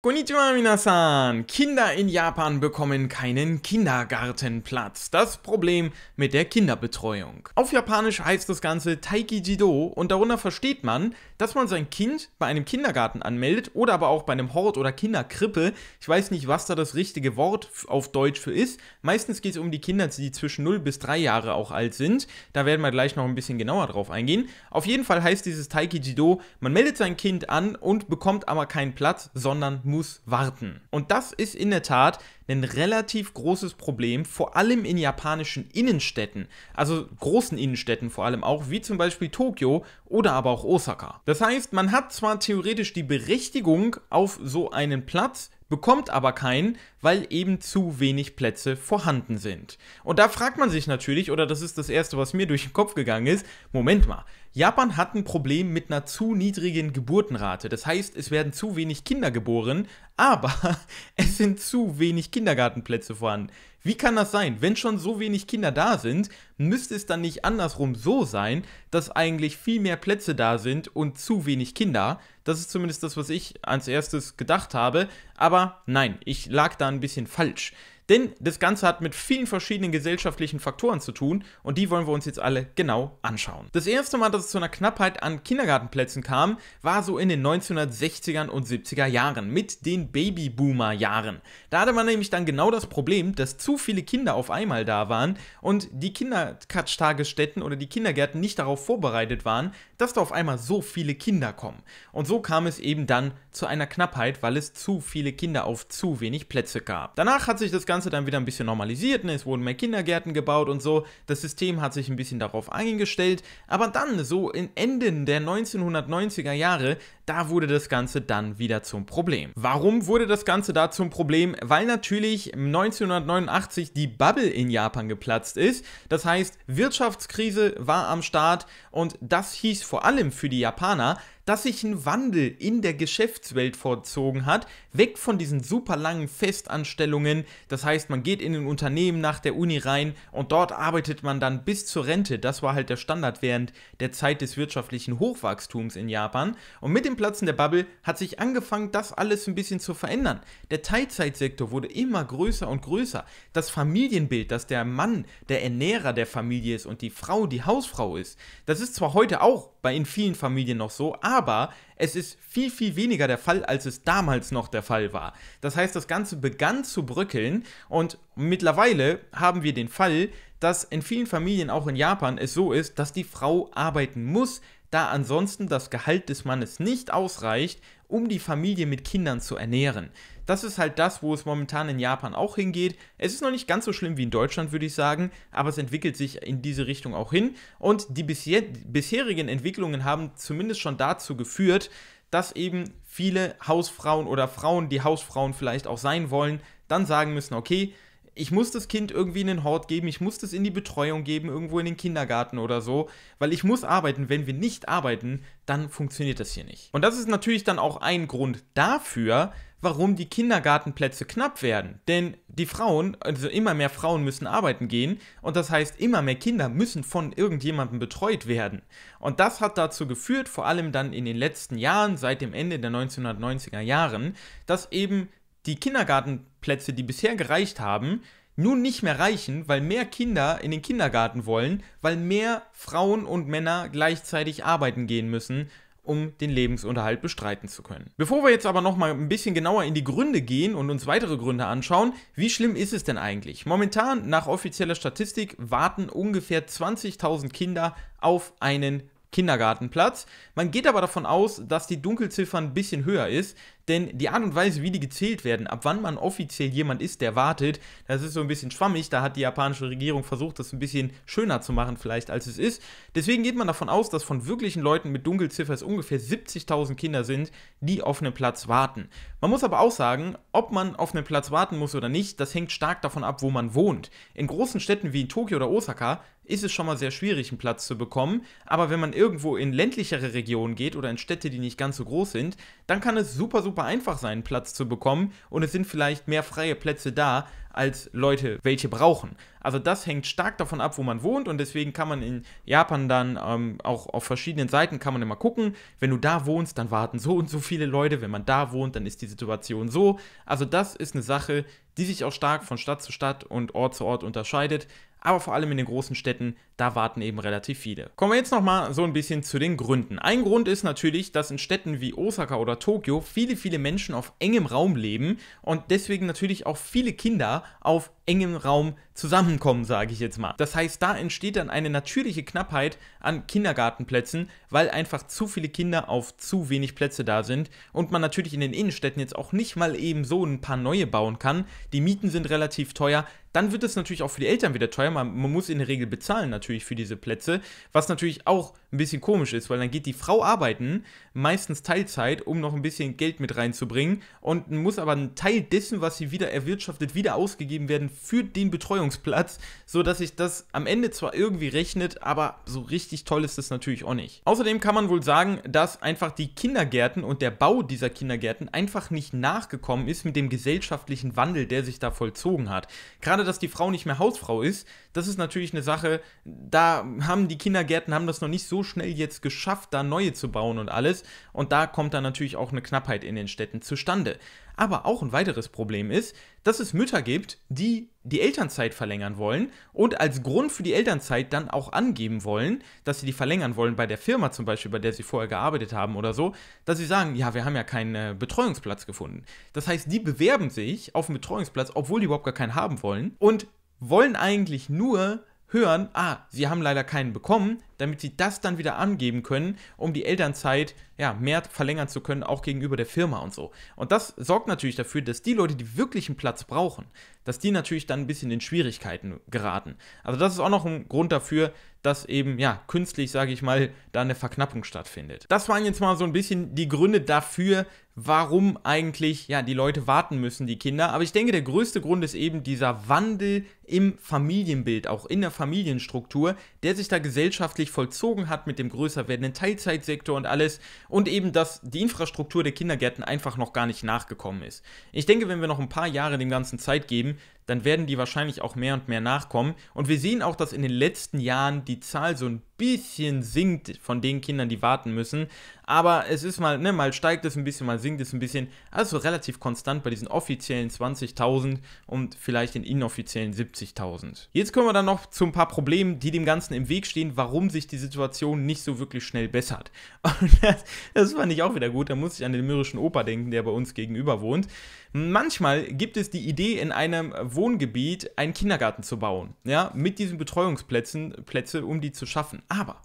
Konnichiwa minasan! Kinder in Japan bekommen keinen Kindergartenplatz. Das Problem mit der Kinderbetreuung. Auf Japanisch heißt das Ganze Taikijido und darunter versteht man, dass man sein Kind bei einem Kindergarten anmeldet oder aber auch bei einem Hort oder Kinderkrippe. Ich weiß nicht, was da das richtige Wort auf Deutsch für ist. Meistens geht es um die Kinder, die zwischen 0 bis 3 Jahre auch alt sind. Da werden wir gleich noch ein bisschen genauer drauf eingehen. Auf jeden Fall heißt dieses Taikijido, man meldet sein Kind an und bekommt aber keinen Platz, sondern muss warten. Und das ist in der Tat ein relativ großes Problem, vor allem in japanischen Innenstädten, also großen Innenstädten vor allem auch, wie zum Beispiel Tokio oder aber auch Osaka. Das heißt, man hat zwar theoretisch die Berechtigung auf so einen Platz, bekommt aber keinen, weil eben zu wenig Plätze vorhanden sind. Und da fragt man sich natürlich, oder das ist das Erste, was mir durch den Kopf gegangen ist, Moment mal, Japan hat ein Problem mit einer zu niedrigen Geburtenrate. Das heißt, es werden zu wenig Kinder geboren, aber es sind zu wenig Kindergartenplätze vorhanden. Wie kann das sein? Wenn schon so wenig Kinder da sind, müsste es dann nicht andersrum so sein, dass eigentlich viel mehr Plätze da sind und zu wenig Kinder. Das ist zumindest das, was ich als erstes gedacht habe. Aber nein, ich lag da ein bisschen falsch. Denn das Ganze hat mit vielen verschiedenen gesellschaftlichen Faktoren zu tun und die wollen wir uns jetzt alle genau anschauen. Das erste Mal, dass es zu einer Knappheit an Kindergartenplätzen kam, war so in den 1960ern und 70er Jahren mit den Babyboomer-Jahren. Da hatte man nämlich dann genau das Problem, dass zu viele Kinder auf einmal da waren und die Kindertagesstätten oder die Kindergärten nicht darauf vorbereitet waren, dass da auf einmal so viele Kinder kommen. Und so kam es eben dann zu einer Knappheit, weil es zu viele Kinder auf zu wenig Plätze gab. Danach hat sich das Ganze dann wieder ein bisschen normalisiert, ne? es wurden mehr Kindergärten gebaut und so, das System hat sich ein bisschen darauf eingestellt, aber dann, so in Enden der 1990er Jahre, da wurde das Ganze dann wieder zum Problem. Warum wurde das Ganze da zum Problem? Weil natürlich 1989 die Bubble in Japan geplatzt ist. Das heißt, Wirtschaftskrise war am Start und das hieß vor allem für die Japaner, dass sich ein Wandel in der Geschäftswelt vollzogen hat, weg von diesen super langen Festanstellungen. Das heißt, man geht in ein Unternehmen nach der Uni rein und dort arbeitet man dann bis zur Rente. Das war halt der Standard während der Zeit des wirtschaftlichen Hochwachstums in Japan. Und mit dem Platzen der Bubble hat sich angefangen, das alles ein bisschen zu verändern. Der Teilzeitsektor wurde immer größer und größer. Das Familienbild, dass der Mann der Ernährer der Familie ist und die Frau die Hausfrau ist, das ist zwar heute auch bei in vielen Familien noch so, aber es ist viel, viel weniger der Fall, als es damals noch der Fall war. Das heißt, das Ganze begann zu bröckeln und mittlerweile haben wir den Fall, dass in vielen Familien, auch in Japan, es so ist, dass die Frau arbeiten muss, da ansonsten das Gehalt des Mannes nicht ausreicht, um die Familie mit Kindern zu ernähren. Das ist halt das, wo es momentan in Japan auch hingeht. Es ist noch nicht ganz so schlimm wie in Deutschland, würde ich sagen, aber es entwickelt sich in diese Richtung auch hin. Und die bisher, bisherigen Entwicklungen haben zumindest schon dazu geführt, dass eben viele Hausfrauen oder Frauen, die Hausfrauen vielleicht auch sein wollen, dann sagen müssen, okay, ich muss das Kind irgendwie in den Hort geben, ich muss das in die Betreuung geben, irgendwo in den Kindergarten oder so, weil ich muss arbeiten. Wenn wir nicht arbeiten, dann funktioniert das hier nicht. Und das ist natürlich dann auch ein Grund dafür, warum die Kindergartenplätze knapp werden. Denn die Frauen, also immer mehr Frauen müssen arbeiten gehen und das heißt, immer mehr Kinder müssen von irgendjemandem betreut werden. Und das hat dazu geführt, vor allem dann in den letzten Jahren, seit dem Ende der 1990er Jahren, dass eben die Kindergartenplätze, die bisher gereicht haben, nun nicht mehr reichen, weil mehr Kinder in den Kindergarten wollen, weil mehr Frauen und Männer gleichzeitig arbeiten gehen müssen, um den Lebensunterhalt bestreiten zu können. Bevor wir jetzt aber nochmal ein bisschen genauer in die Gründe gehen und uns weitere Gründe anschauen, wie schlimm ist es denn eigentlich? Momentan, nach offizieller Statistik, warten ungefähr 20.000 Kinder auf einen Kindergartenplatz. Man geht aber davon aus, dass die Dunkelziffer ein bisschen höher ist, denn die Art und Weise, wie die gezählt werden, ab wann man offiziell jemand ist, der wartet, das ist so ein bisschen schwammig. Da hat die japanische Regierung versucht, das ein bisschen schöner zu machen, vielleicht als es ist. Deswegen geht man davon aus, dass von wirklichen Leuten mit Dunkelziffer es ungefähr 70.000 Kinder sind, die auf einen Platz warten. Man muss aber auch sagen, ob man auf einen Platz warten muss oder nicht, das hängt stark davon ab, wo man wohnt. In großen Städten wie in Tokio oder Osaka ist es schon mal sehr schwierig, einen Platz zu bekommen. Aber wenn man irgendwo in ländlichere Regionen geht oder in Städte, die nicht ganz so groß sind, dann kann es super, super super einfach sein, Platz zu bekommen und es sind vielleicht mehr freie Plätze da, als Leute welche brauchen. Also das hängt stark davon ab, wo man wohnt und deswegen kann man in Japan dann ähm, auch auf verschiedenen Seiten kann man immer gucken, wenn du da wohnst, dann warten so und so viele Leute, wenn man da wohnt, dann ist die Situation so. Also das ist eine Sache, die sich auch stark von Stadt zu Stadt und Ort zu Ort unterscheidet aber vor allem in den großen Städten, da warten eben relativ viele. Kommen wir jetzt nochmal so ein bisschen zu den Gründen. Ein Grund ist natürlich, dass in Städten wie Osaka oder Tokio viele, viele Menschen auf engem Raum leben und deswegen natürlich auch viele Kinder auf engem Raum zusammenkommen, sage ich jetzt mal. Das heißt, da entsteht dann eine natürliche Knappheit an Kindergartenplätzen, weil einfach zu viele Kinder auf zu wenig Plätze da sind und man natürlich in den Innenstädten jetzt auch nicht mal eben so ein paar neue bauen kann. Die Mieten sind relativ teuer, dann wird es natürlich auch für die Eltern wieder teuer. Man, man, muss in der Regel bezahlen natürlich für diese Plätze, was natürlich auch ein bisschen komisch ist, weil dann geht die Frau arbeiten, meistens Teilzeit, um noch ein bisschen Geld mit reinzubringen und muss aber einen Teil dessen, was sie wieder erwirtschaftet, wieder ausgegeben werden für den Betreuungsplatz, sodass sich das am Ende zwar irgendwie rechnet, aber so richtig toll ist es natürlich auch nicht. Außerdem kann man wohl sagen, dass einfach die Kindergärten und der Bau dieser Kindergärten einfach nicht nachgekommen ist mit dem gesellschaftlichen Wandel, der sich da vollzogen hat. Gerade, dass die Frau nicht mehr Hausfrau ist, das ist natürlich eine Sache, da haben die Kindergärten haben das noch nicht so schnell jetzt geschafft, da neue zu bauen und alles. Und da kommt dann natürlich auch eine Knappheit in den Städten zustande. Aber auch ein weiteres Problem ist, dass es Mütter gibt, die die Elternzeit verlängern wollen und als Grund für die Elternzeit dann auch angeben wollen, dass sie die verlängern wollen bei der Firma zum Beispiel, bei der sie vorher gearbeitet haben oder so, dass sie sagen, ja, wir haben ja keinen äh, Betreuungsplatz gefunden. Das heißt, die bewerben sich auf einen Betreuungsplatz, obwohl die überhaupt gar keinen haben wollen und wollen eigentlich nur hören, ah, sie haben leider keinen bekommen, damit sie das dann wieder angeben können, um die Elternzeit ja, mehr verlängern zu können, auch gegenüber der Firma und so. Und das sorgt natürlich dafür, dass die Leute, die wirklich einen Platz brauchen, dass die natürlich dann ein bisschen in Schwierigkeiten geraten. Also das ist auch noch ein Grund dafür, dass eben, ja, künstlich, sage ich mal, da eine Verknappung stattfindet. Das waren jetzt mal so ein bisschen die Gründe dafür, warum eigentlich ja die Leute warten müssen, die Kinder. Aber ich denke, der größte Grund ist eben dieser Wandel im Familienbild, auch in der Familienstruktur, der sich da gesellschaftlich vollzogen hat mit dem größer werdenden Teilzeitsektor und alles und eben, dass die Infrastruktur der Kindergärten einfach noch gar nicht nachgekommen ist. Ich denke, wenn wir noch ein paar Jahre dem Ganzen Zeit geben, dann werden die wahrscheinlich auch mehr und mehr nachkommen. Und wir sehen auch, dass in den letzten Jahren die Zahl so ein bisschen sinkt von den Kindern, die warten müssen. Aber es ist mal, ne, mal steigt es ein bisschen, mal sinkt es ein bisschen. Also relativ konstant bei diesen offiziellen 20.000 und vielleicht den inoffiziellen 70.000. Jetzt kommen wir dann noch zu ein paar Problemen, die dem Ganzen im Weg stehen, warum sich die Situation nicht so wirklich schnell bessert. Und das, das fand ich auch wieder gut. Da muss ich an den mürrischen Opa denken, der bei uns gegenüber wohnt. Manchmal gibt es die Idee in einem Wohngebiet einen Kindergarten zu bauen, ja, mit diesen Betreuungsplätzen, Plätze, um die zu schaffen. Aber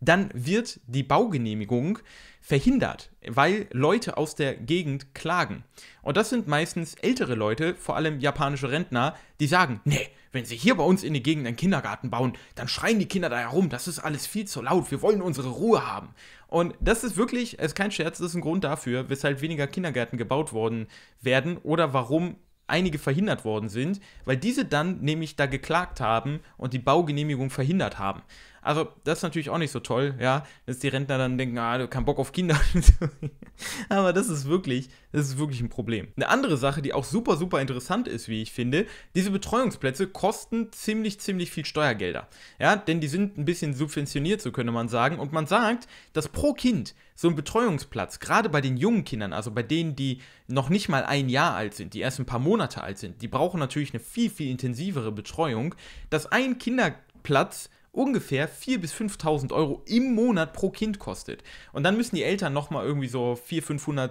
dann wird die Baugenehmigung verhindert, weil Leute aus der Gegend klagen. Und das sind meistens ältere Leute, vor allem japanische Rentner, die sagen, nee, wenn sie hier bei uns in der Gegend einen Kindergarten bauen, dann schreien die Kinder da herum, das ist alles viel zu laut, wir wollen unsere Ruhe haben. Und das ist wirklich, es ist kein Scherz, das ist ein Grund dafür, weshalb weniger Kindergärten gebaut worden werden oder warum einige verhindert worden sind, weil diese dann nämlich da geklagt haben und die Baugenehmigung verhindert haben. Also, das ist natürlich auch nicht so toll, ja, dass die Rentner dann denken, ah, du keinen Bock auf Kinder. Aber das ist wirklich, das ist wirklich ein Problem. Eine andere Sache, die auch super, super interessant ist, wie ich finde, diese Betreuungsplätze kosten ziemlich, ziemlich viel Steuergelder. Ja, denn die sind ein bisschen subventioniert, so könnte man sagen. Und man sagt, dass pro Kind so ein Betreuungsplatz, gerade bei den jungen Kindern, also bei denen, die noch nicht mal ein Jahr alt sind, die erst ein paar Monate alt sind, die brauchen natürlich eine viel, viel intensivere Betreuung, dass ein Kinderplatz ungefähr 4.000 bis 5.000 Euro im Monat pro Kind kostet. Und dann müssen die Eltern nochmal irgendwie so 400,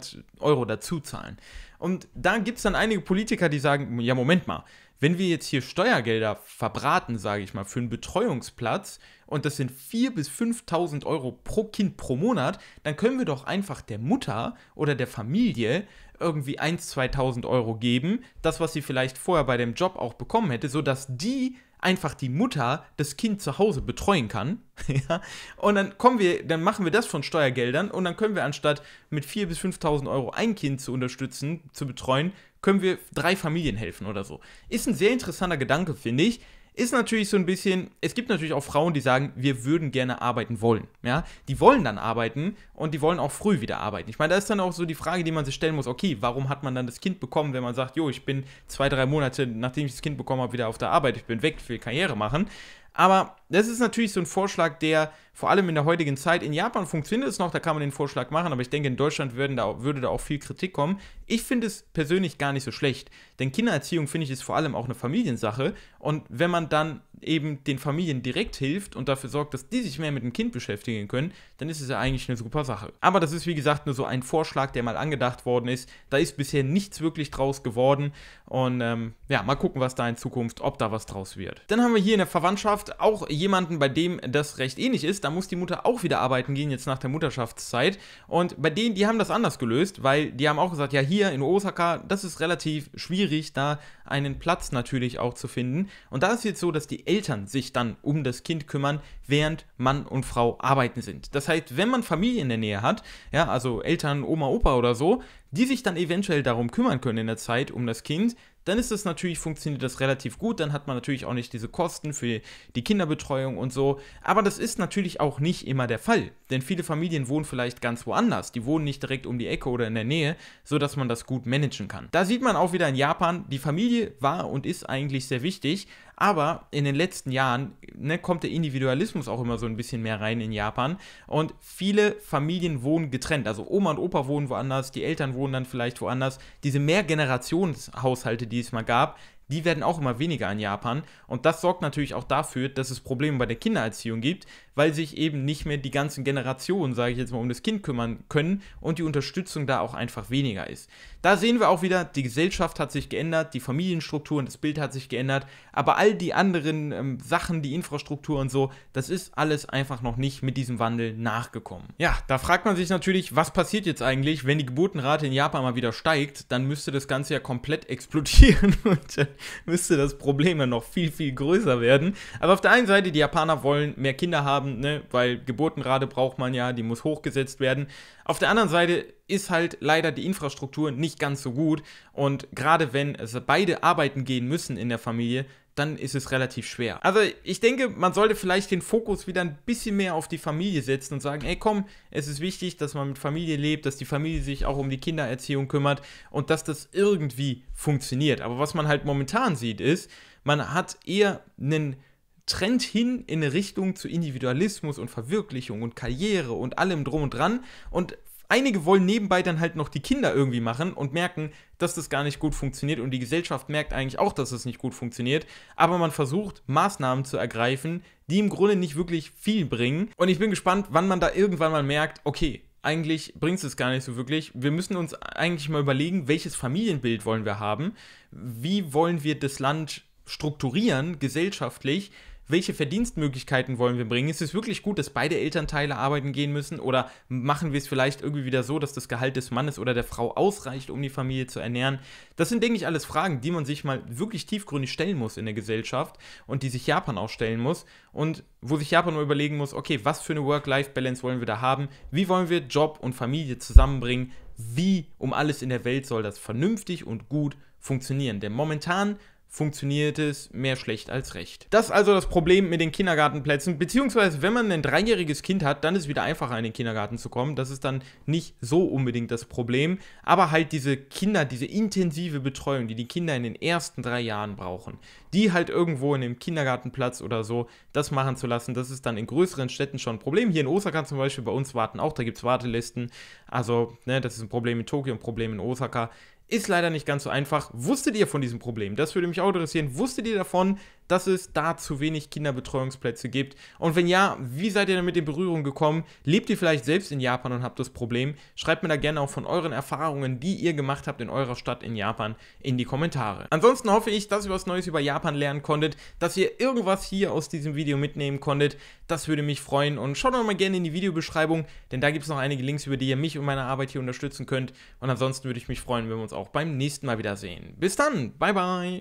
500 Euro dazu zahlen. Und da gibt es dann einige Politiker, die sagen, ja, Moment mal, wenn wir jetzt hier Steuergelder verbraten, sage ich mal, für einen Betreuungsplatz und das sind 4.000 bis 5.000 Euro pro Kind pro Monat, dann können wir doch einfach der Mutter oder der Familie irgendwie 1.000, 2.000 Euro geben, das, was sie vielleicht vorher bei dem Job auch bekommen hätte, sodass die einfach die Mutter das Kind zu Hause betreuen kann. ja? Und dann kommen wir, dann machen wir das von Steuergeldern und dann können wir anstatt mit 4.000 bis 5.000 Euro ein Kind zu unterstützen, zu betreuen, können wir drei Familien helfen oder so. Ist ein sehr interessanter Gedanke, finde ich. Ist natürlich so ein bisschen, es gibt natürlich auch Frauen, die sagen, wir würden gerne arbeiten wollen. Ja? Die wollen dann arbeiten und die wollen auch früh wieder arbeiten. Ich meine, da ist dann auch so die Frage, die man sich stellen muss, okay, warum hat man dann das Kind bekommen, wenn man sagt, jo, ich bin zwei, drei Monate, nachdem ich das Kind bekommen habe, wieder auf der Arbeit, ich bin weg, ich will Karriere machen. Aber das ist natürlich so ein Vorschlag, der vor allem in der heutigen Zeit in Japan funktioniert es noch, da kann man den Vorschlag machen, aber ich denke, in Deutschland würden da, würde da auch viel Kritik kommen. Ich finde es persönlich gar nicht so schlecht, denn Kindererziehung finde ich ist vor allem auch eine Familiensache und wenn man dann eben den Familien direkt hilft und dafür sorgt, dass die sich mehr mit dem Kind beschäftigen können, dann ist es ja eigentlich eine super Sache. Aber das ist wie gesagt nur so ein Vorschlag, der mal angedacht worden ist. Da ist bisher nichts wirklich draus geworden und ähm, ja, mal gucken, was da in Zukunft, ob da was draus wird. Dann haben wir hier in der Verwandtschaft Schwangerschaft auch jemanden, bei dem das recht ähnlich ist, da muss die Mutter auch wieder arbeiten gehen, jetzt nach der Mutterschaftszeit. Und bei denen, die haben das anders gelöst, weil die haben auch gesagt, ja, hier in Osaka, das ist relativ schwierig, da einen Platz natürlich auch zu finden. Und da ist jetzt so, dass die Eltern sich dann um das Kind kümmern, während Mann und Frau arbeiten sind. Das heißt, wenn man Familie in der Nähe hat, ja, also Eltern, Oma, Opa oder so, die sich dann eventuell darum kümmern können in der Zeit um das Kind, dann ist das natürlich, funktioniert das relativ gut. Dann hat man natürlich auch nicht diese Kosten für die Kinderbetreuung und so. Aber das ist natürlich auch nicht immer der Fall. Denn viele Familien wohnen vielleicht ganz woanders. Die wohnen nicht direkt um die Ecke oder in der Nähe, sodass man das gut managen kann. Da sieht man auch wieder in Japan, die Familie war und ist eigentlich sehr wichtig. Aber in den letzten Jahren ne, kommt der Individualismus auch immer so ein bisschen mehr rein in Japan. Und viele Familien wohnen getrennt. Also Oma und Opa wohnen woanders, die Eltern wohnen dann vielleicht woanders. Diese Mehrgenerationshaushalte, die es mal gab, die werden auch immer weniger in Japan. Und das sorgt natürlich auch dafür, dass es Probleme bei der Kindererziehung gibt, weil sich eben nicht mehr die ganzen Generationen, sage ich jetzt mal, um das Kind kümmern können und die Unterstützung da auch einfach weniger ist. Da sehen wir auch wieder, die Gesellschaft hat sich geändert, die Familienstrukturen, das Bild hat sich geändert, aber all die anderen ähm, Sachen, die Infrastruktur und so, das ist alles einfach noch nicht mit diesem Wandel nachgekommen. Ja, da fragt man sich natürlich, was passiert jetzt eigentlich, wenn die Geburtenrate in Japan mal wieder steigt, dann müsste das Ganze ja komplett explodieren und dann müsste das Problem ja noch viel, viel größer werden. Aber also auf der einen Seite, die Japaner wollen mehr Kinder haben, haben, ne? weil Geburtenrate braucht man ja, die muss hochgesetzt werden. Auf der anderen Seite ist halt leider die Infrastruktur nicht ganz so gut und gerade wenn also beide arbeiten gehen müssen in der Familie, dann ist es relativ schwer. Also ich denke, man sollte vielleicht den Fokus wieder ein bisschen mehr auf die Familie setzen und sagen, ey komm, es ist wichtig, dass man mit Familie lebt, dass die Familie sich auch um die Kindererziehung kümmert und dass das irgendwie funktioniert. Aber was man halt momentan sieht ist, man hat eher einen Trend hin in eine Richtung zu Individualismus und Verwirklichung und Karriere und allem drum und dran. Und einige wollen nebenbei dann halt noch die Kinder irgendwie machen und merken, dass das gar nicht gut funktioniert und die Gesellschaft merkt eigentlich auch, dass es das nicht gut funktioniert, aber man versucht Maßnahmen zu ergreifen, die im Grunde nicht wirklich viel bringen und ich bin gespannt, wann man da irgendwann mal merkt, okay, eigentlich bringt es gar nicht so wirklich. Wir müssen uns eigentlich mal überlegen, welches Familienbild wollen wir haben? Wie wollen wir das Land strukturieren gesellschaftlich? welche Verdienstmöglichkeiten wollen wir bringen? Ist es wirklich gut, dass beide Elternteile arbeiten gehen müssen oder machen wir es vielleicht irgendwie wieder so, dass das Gehalt des Mannes oder der Frau ausreicht, um die Familie zu ernähren? Das sind, denke ich, alles Fragen, die man sich mal wirklich tiefgründig stellen muss in der Gesellschaft und die sich Japan auch stellen muss und wo sich Japan nur überlegen muss, okay, was für eine Work-Life-Balance wollen wir da haben? Wie wollen wir Job und Familie zusammenbringen? Wie um alles in der Welt soll das vernünftig und gut funktionieren? Denn momentan funktioniert es mehr schlecht als recht. Das ist also das Problem mit den Kindergartenplätzen, beziehungsweise wenn man ein dreijähriges Kind hat, dann ist es wieder einfacher, in den Kindergarten zu kommen. Das ist dann nicht so unbedingt das Problem, aber halt diese Kinder, diese intensive Betreuung, die die Kinder in den ersten drei Jahren brauchen, die halt irgendwo in einem Kindergartenplatz oder so das machen zu lassen, das ist dann in größeren Städten schon ein Problem. Hier in Osaka zum Beispiel, bei uns warten auch, da gibt es Wartelisten. Also, ne, das ist ein Problem in Tokio, ein Problem in Osaka. Ist leider nicht ganz so einfach. Wusstet ihr von diesem Problem? Das würde mich auch interessieren. Wusstet ihr davon? dass es da zu wenig Kinderbetreuungsplätze gibt? Und wenn ja, wie seid ihr damit in Berührung gekommen? Lebt ihr vielleicht selbst in Japan und habt das Problem? Schreibt mir da gerne auch von euren Erfahrungen, die ihr gemacht habt in eurer Stadt in Japan, in die Kommentare. Ansonsten hoffe ich, dass ihr was Neues über Japan lernen konntet, dass ihr irgendwas hier aus diesem Video mitnehmen konntet. Das würde mich freuen und schaut doch mal gerne in die Videobeschreibung, denn da gibt es noch einige Links, über die ihr mich und meine Arbeit hier unterstützen könnt. Und ansonsten würde ich mich freuen, wenn wir uns auch beim nächsten Mal wiedersehen. Bis dann, bye bye!